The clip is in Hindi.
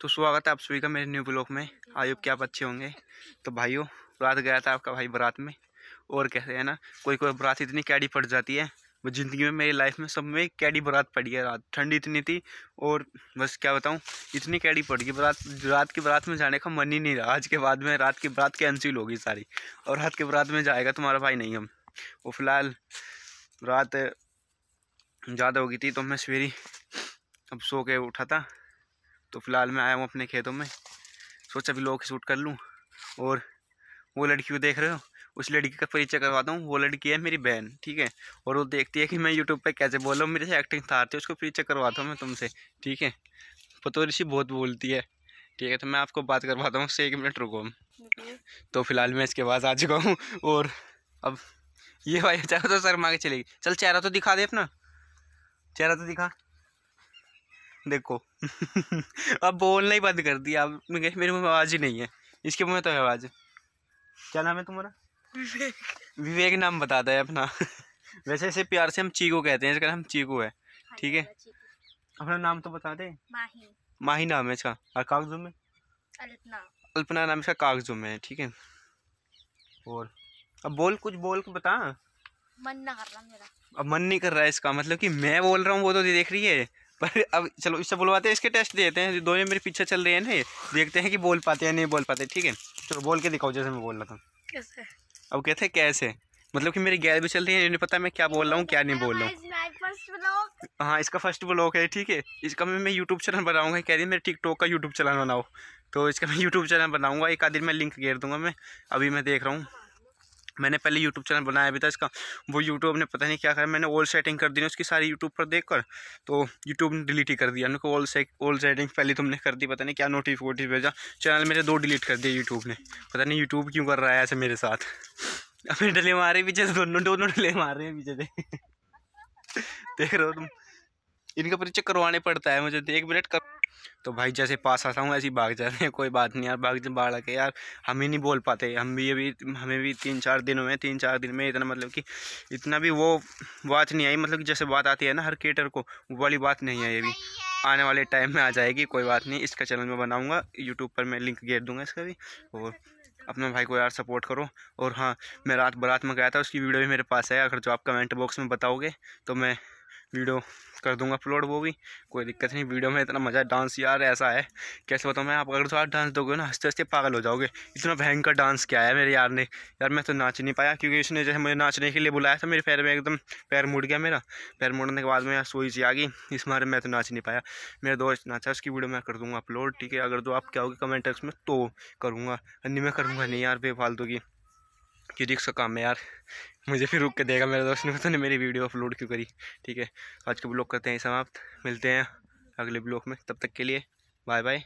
तो स्वागत है आप सभी का मेरे न्यू ब्लॉग में आयु क्या आप अच्छे होंगे तो भाइयों रात गया था आपका भाई बारात में और कैसे है ना कोई कोई बारात इतनी कैडी पड़ जाती है वो ज़िंदगी में मेरी लाइफ में सब में कैडी बारात पड़ी है रात ठंडी इतनी थी और बस क्या बताऊँ इतनी कैडी पड़ गई बारात रात की बारात में जाने का मन ही नहीं रहा आज के बाद में रात की बारात कैंसिल होगी सारी और रात के बारात में जाएगा तुम्हारा भाई नहीं हम वो फिलहाल रात ज़्यादा हो गई थी तो मैं सवेरी अब सो के उठा था तो फ़िलहाल मैं आया हूँ अपने खेतों में सोचा अभी लोग शूट कर लूँ और वो लड़की को देख रहे हो उस लड़की का परिचय करवाता हूँ वो लड़की है मेरी बहन ठीक है और वो देखती है कि मैं यूट्यूब पर कैसे बोल रहा हूँ मेरे से एक्टिंग थारती है उसको परिचय करवाता हूँ मैं तुमसे ठीक है पतो ऋषि बहुत बोलती है ठीक है तो मैं आपको बात करवाता हूँ उससे एक मिनट रुको तो फिलहाल मैं इसके पास आ चुका हूँ और अब ये भाई चाहो तो शर्मा के चलेगी चल चेहरा तो दिखा दे अपना चेहरा तो दिखा देखो अब बोलना ही बंद कर दिया अब मेरे मुँह में आवाज़ ही नहीं है इसके मुँह में तो है आवाज़ क्या नाम है तुम्हारा विवेक विवेक नाम बताता है अपना वैसे ऐसे प्यार से हम चीकू कहते हैं इसका नाम चीकू है हाँ, ठीक है अपना नाम तो बता दे माही माही नाम है इसका और कागजों में अल्पना अल्पना नाम इसका कागजों में है ठीक है और अब बोल कुछ बोल के बता मन ना कर रहा मेरा अब मन नहीं कर रहा है इसका मतलब कि मैं बोल रहा हूँ वो तो देख रही है पर अब चलो इससे बुलवाते हैं इसके टेस्ट देते हैं दो मेरे पीछे चल रहे हैं ना देखते हैं कि बोल पाते हैं नहीं बोल पाते ठीक है चलो बोल के दिखाओ जैसे मैं बोल रहा था कैसे अब कहते हैं कैसे मतलब कि मेरी गैर भी चल रही है नहीं पता मैं क्या बोल रहा हूँ क्या नहीं बोल रहा हूँ हाँ इसका फर्स्ट ब्लॉग है ठीक है इसका मैं मैं यूट्यूब चैनल बनाऊँगा कह रही मेरे टिकटॉक का यूट्यूब चैनल बनाओ तो इसका मैं यूट्यूब चैनल बनाऊँगा एक आदि मैं लिंक घेर दूंगा मैं अभी मैं देख रहा हूँ मैंने पहले यूट्यूब चैनल बनाया भी था इसका वो यूट्यूब ने पता नहीं क्या करा मैंने ऑल सेटिंग कर दी ना उसकी सारी यूट्यूब पर देख कर तो यूट्यूब ने डिलीट ही कर दिया को ओल्ड से ओल्ड सेटिंग पहले तुमने कर दी पता नहीं क्या नोटिस वोटिस भेजा चैनल मेरे दो डिलीट कर दिए यूट्यूब ने पता नहीं यूट्यूब क्यों कर रहा है ऐसे मेरे साथ अपने डले मारे पीछे से दोनों दोनों डले मार रहे हैं पीछे से देख रहे हो तुम इनका परिचय करवाने पड़ता है मुझे एक मिनट कर तो भाई जैसे पास आता हूँ ऐसे ही भाग जाते हैं कोई बात नहीं यार भाग भाग के यार हम ही नहीं बोल पाते हम भी अभी हमें भी तीन चार दिन हुए तीन चार दिन में इतना मतलब कि इतना भी वो बात नहीं आई मतलब कि जैसे बात आती है ना हर केटर को वो वाली बात नहीं आई अभी आने वाले टाइम में आ जाएगी कोई बात नहीं इसका चैनल मैं बनाऊँगा यूट्यूब पर मैं लिंक गेर दूँगा इसका भी और अपने भाई को यार सपोर्ट करो और हाँ मैं रात बारात में गया था उसकी वीडियो भी मेरे पास है अगर जो आप कमेंट बॉक्स में बताओगे तो मैं वीडियो कर दूंगा अपलोड वो भी कोई दिक्कत नहीं वीडियो में इतना मज़ा डांस यार ऐसा है कैसे बताऊँ मैं आप अगर थोड़ा डांस दोगे ना हंसते हंसते पागल हो जाओगे इतना भयंकर डांस क्या है मेरे यार ने यार मैं तो नाच नहीं पाया क्योंकि उसने जैसे मुझे नाचने के लिए बुलाया था मेरे पैर में एकदम पैर मुड़ गया मेरा पैर मुड़ने के बाद में यार सोई सी आ गई इस मारे मैं तो नाच नहीं पाया मेरा दोस्त नाचा उसकी वीडियो मैं कर दूँगा अपलोड ठीक है अगर तो आप क्या होगी कमेंट बॉक्स में तो करूँगा नहीं मैं करूँगा नहीं यार बेफालतू की क्योंकि उसका काम है यार मुझे फिर रुक के देगा मेरे दोस्त तो ने ने मेरी वीडियो अपलोड क्यों करी ठीक है आज के ब्लॉग करते हैं समाप्त मिलते हैं अगले ब्लॉग में तब तक के लिए बाय बाय